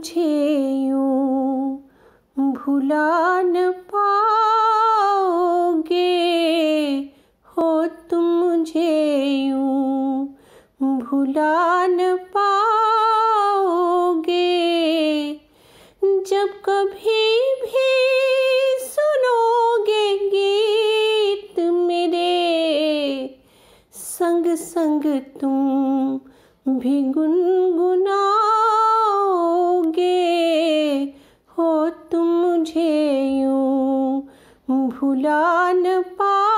मुझे यूं भुला न पाओगे हो तुम मुझे यूं भुला न पाओगे जब कभी भी सुनोगे गीत मेरे संग संग तुम भी गुन बुलान पाओगे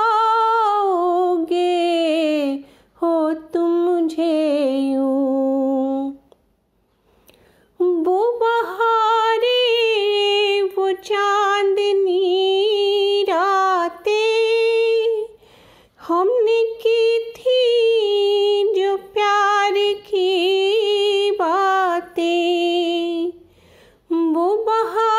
हो तुम मुझे वो बहारी वो चांदनी रातें हमने की थी जो प्यार की बातें वो बहार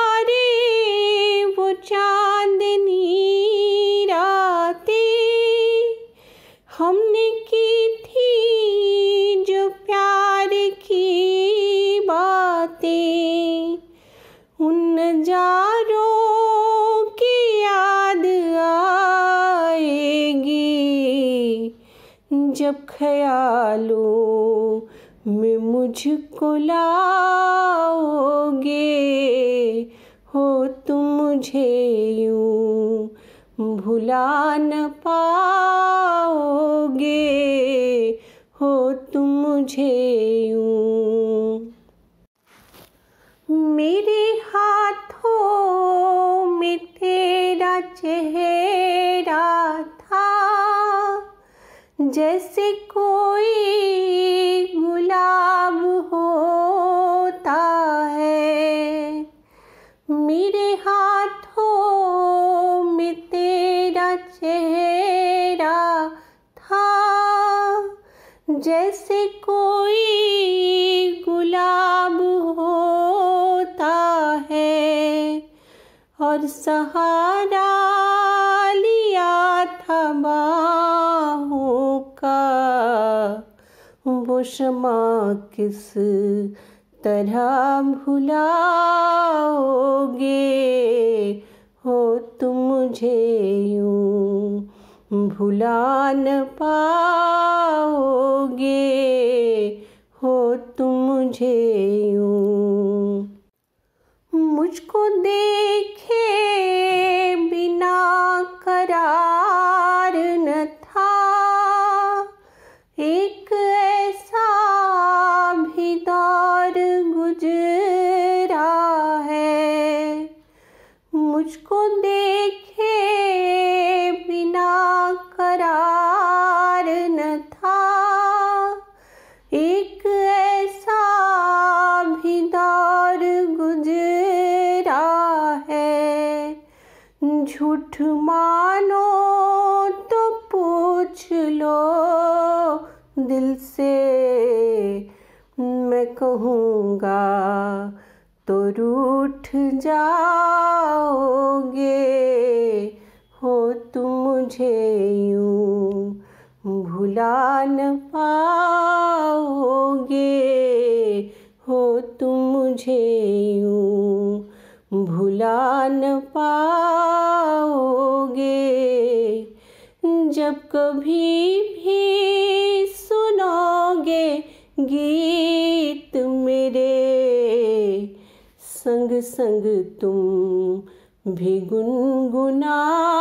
जब ख्यालों में मुझको लाओगे हो तुम मुझे यूं भुला न पा जैसे कोई गुलाब होता है मेरे हाथों में तेरा चेहरा था जैसे कोई गुलाब होता है और सहारा लिया था बा का वो शमा किस तरह भुलाओगे हो तुम मुझे यूँ भुला न पाओगे मुझको देखे बिना करार न था एक ऐसा भी दौर गुजरा है झूठ मानो तो पूछ लो दिल से मैं कहूँगा तो रूठ जाओगे हो तुम मुझे यूं भुला न पाओगे हो तुम मुझे यूं भुला न पाओगे जब कभी भी सुनोगे गीत संग तुम भी गुनगुना